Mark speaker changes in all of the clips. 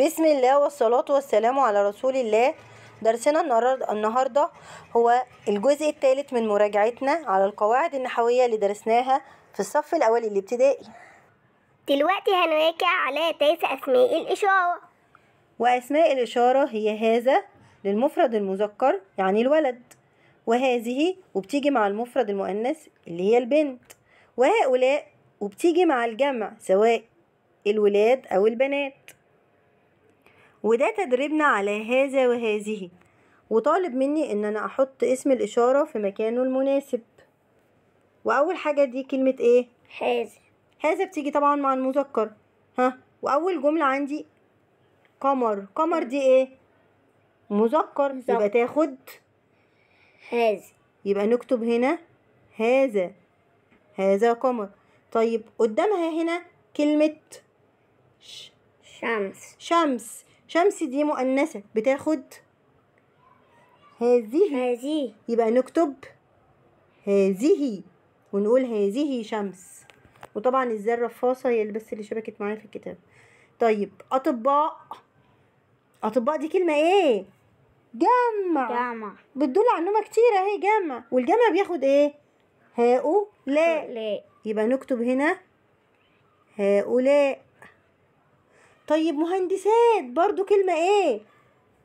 Speaker 1: بسم الله والصلاة والسلام على رسول الله درسنا النهاردة هو الجزء الثالث من مراجعتنا على القواعد النحوية اللي درسناها في الصف الأول الابتدائي دلوقتي هنراجع على تيس أسماء الإشارة وأسماء الإشارة هي هذا للمفرد المذكر يعني الولد وهذه وبتيجي مع المفرد المؤنث اللي هي البنت وهؤلاء وبتيجي مع الجمع سواء الولاد أو البنات وده تدريبنا على هذا وهذه وطالب مني ان انا احط اسم الاشارة في مكانه المناسب واول حاجة دي كلمة ايه هذا هذا بتيجي طبعا مع المذكر ها واول جملة عندي قمر قمر دي ايه مذكر يبقى تاخد هذا يبقى نكتب هنا هذا هذا قمر طيب قدامها هنا كلمة شمس شمس شمس دي مؤنثة بتاخد هذه هذه يبقى نكتب هذه ونقول هذه شمس وطبعا ازاي الرفاصة هي اللي بس اللي شبكت معايا في الكتاب طيب أطباء أطباء دي كلمة إيه؟ جمع جمع بتدل على نومة كتير أهي جمع والجمع بياخد إيه؟ هؤلاء لا يبقى نكتب هنا هؤلاء طيب مهندسات برضو كلمة ايه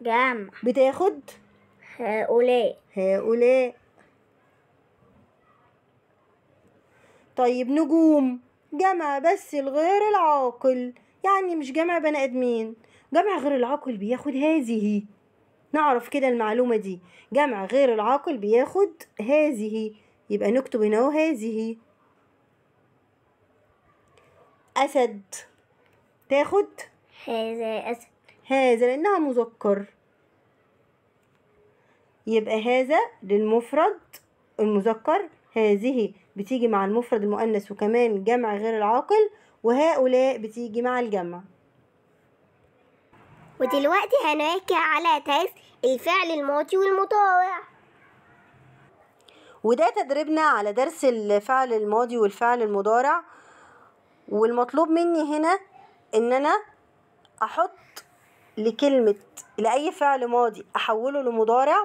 Speaker 1: جمع بتاخد هؤلاء هؤلاء طيب نجوم جمع بس الغير العاقل يعني مش جمع بني ادمين جمع غير العاقل بياخد هذه نعرف كده المعلومة دي جمع غير العاقل بياخد هذه يبقى نكتب هنا هذه أسد تاخد هذا هذا لأنها مذكر يبقى هذا للمفرد المذكر هذه بتيجي مع المفرد المؤنث وكمان جمع غير العاقل وهؤلاء بتيجي مع الجمع ودلوقتي هنراجع على تاس الفعل الماضي والمضارع وده تدريبنا على درس الفعل الماضي والفعل المضارع والمطلوب مني هنا ان انا أحط لكلمة لأي فعل ماضي أحوله لمضارع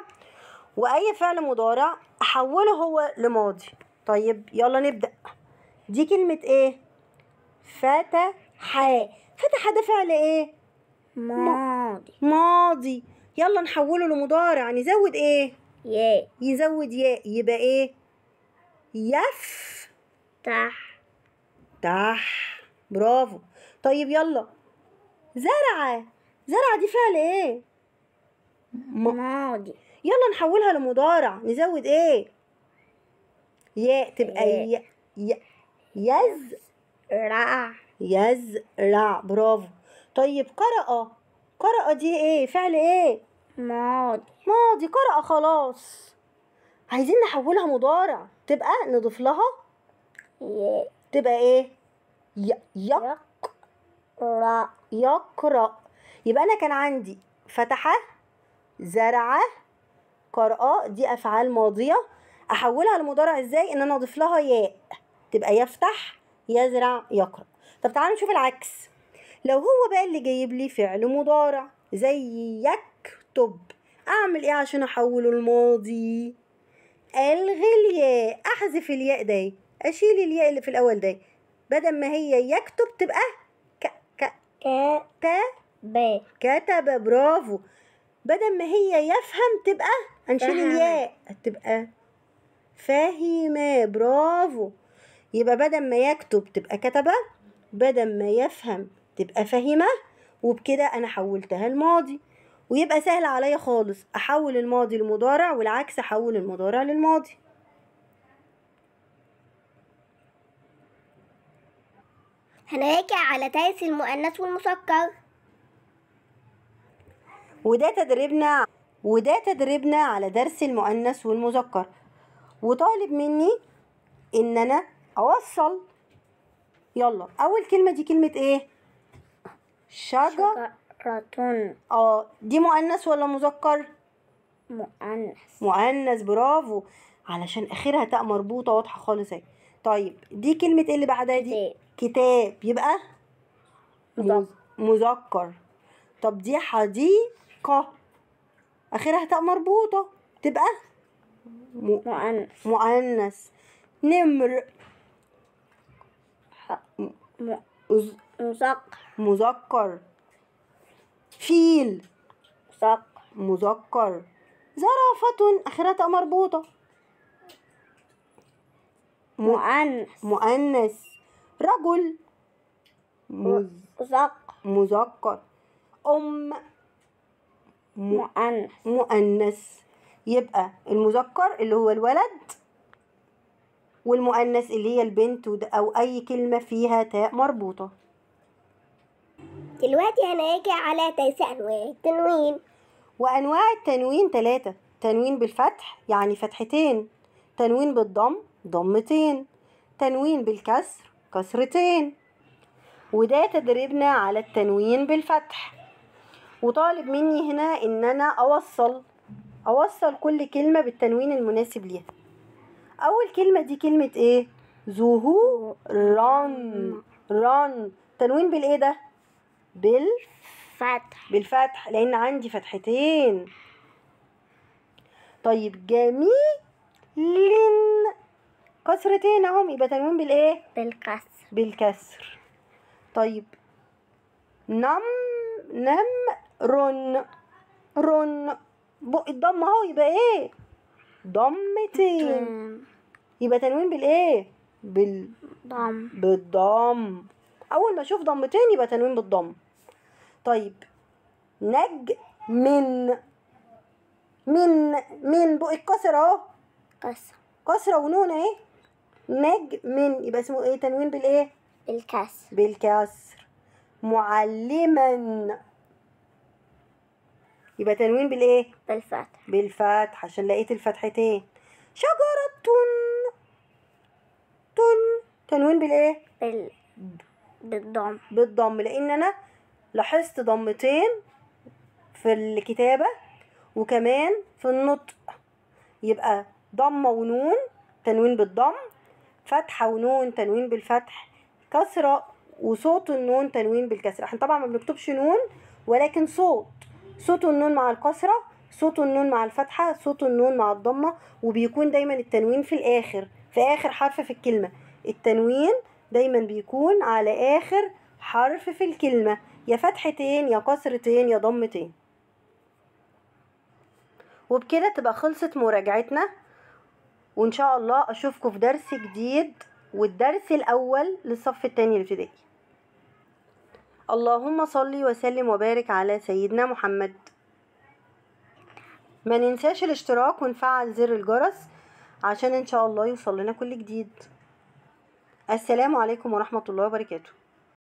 Speaker 1: وأي فعل مضارع أحوله هو لماضي طيب يلا نبدأ دي كلمة إيه؟ فتح فتح ده فعل إيه؟ ماضي ماضي يلا نحوله لمضارع نزود إيه؟ ياء يزود ياء يبقى إيه؟ يف تح تح برافو طيب يلا زرعة زرعة دي فعل ايه ماضي يلا نحولها لمضارع نزود ايه ياء تبقى ياء ي... يزرع يزرع برافو طيب قرأ قرأ دي ايه فعل ايه ماضي ماضي قرأ خلاص عايزين نحولها مضارع تبقى نضيف لها ياء تبقى ايه يق يق رأ يقرأ يبقى أنا كان عندي فتح زرع قرأ دي أفعال ماضية أحولها لمضارع إزاي إن أنا أضيف لها ياء تبقى يفتح يزرع يقرأ طب تعالوا نشوف العكس لو هو بقى اللي جايب لي فعل مضارع زي يكتب أعمل إيه عشان أحوله الماضي ألغي الياء أحذف الياء دي أشيل الياء اللي في الأول دي بدل ما هي يكتب تبقى كتب كتب برافو بدل ما هي يفهم تبقى هنشيل الياء تبقى فاهمة برافو يبقى بدل ما يكتب تبقى كتبة بدل ما يفهم تبقى فاهمة وبكده أنا حولتها الماضي ويبقى سهل عليا خالص أحول الماضي لمضارع والعكس أحول المضارع للماضي هنراجع على ترس المؤنث والمذكر وده تدريبنا وده تدريبنا على درس المؤنث والمذكر وطالب مني ان انا اوصل يلا اول كلمه دي كلمه ايه شجر شجرة اه دي مؤنث ولا مذكر مؤنث مؤنث برافو علشان اخرها تاء مربوطه واضحه خالص اهي طيب دي كلمه ايه اللي بعدها دي إيه؟ كتاب يبقى مذكر طب دي حديقة آخرها تاء مربوطة تبقى مؤنث مؤنث نمر مذكر مذكر فيل مذكر مذكر زرافة آخرها تاء مربوطة مؤنث مؤنث رجل مذكر مذكر أم مؤنث مؤنث يبقى المذكر اللي هو الولد والمؤنث اللي هي البنت أو أي كلمة فيها تاء مربوطة دلوقتي هنيجي على انواع التنوين وأنواع التنوين ثلاثة تنوين بالفتح يعني فتحتين تنوين بالضم ضمتين تنوين بالكسر كسرتين وده تدريبنا على التنوين بالفتح وطالب مني هنا ان انا اوصل اوصل كل كلمة بالتنوين المناسب ليها اول كلمة دي كلمة ايه ظهور ران ران تنوين بالايه ده بالفتح بالفتح لان عندي فتحتين طيب جميل كسرتين اهم يبقى تنوين بالايه بالكسر بالكسر طيب نم نم رن رن بق الضم اهو يبقى ايه ضمتين يبقى تنوين بالايه بالضم بالضم اول ما اشوف ضمتين يبقى تنوين بالضم طيب نج من من من بق الكسر اهو كسر كسره ونون ايه مج من يبقى اسمه ايه تنوين بالايه بالكسر بالكسر معلما يبقى تنوين بالايه بالفتح بالفتح عشان لقيت الفتحتين شجرة تن تن تنوين بالايه بال بالضم بالضم لان انا لاحظت ضمتين في الكتابة وكمان في النطق يبقى ضمة ونون تنوين بالضم فتحة ونون تنوين بالفتح كسرة وصوت النون تنوين بالكسرة احنا طبعا ما بنكتبش نون ولكن صوت صوت النون مع الكسرة صوت النون مع الفتحة صوت النون مع الضمة وبيكون دايما التنوين في الآخر في آخر حرف في الكلمة التنوين دايما بيكون على آخر حرف في الكلمة يا فتحتين يا كسرتين يا ضمتين وبكده تبقى خلصت مراجعتنا وان شاء الله اشوفكم في درس جديد والدرس الاول للصف الثاني الابتدائي اللهم صل وسلم وبارك على سيدنا محمد ما ننساش الاشتراك ونفعل زر الجرس عشان ان شاء الله يوصل لنا كل جديد السلام عليكم ورحمه الله وبركاته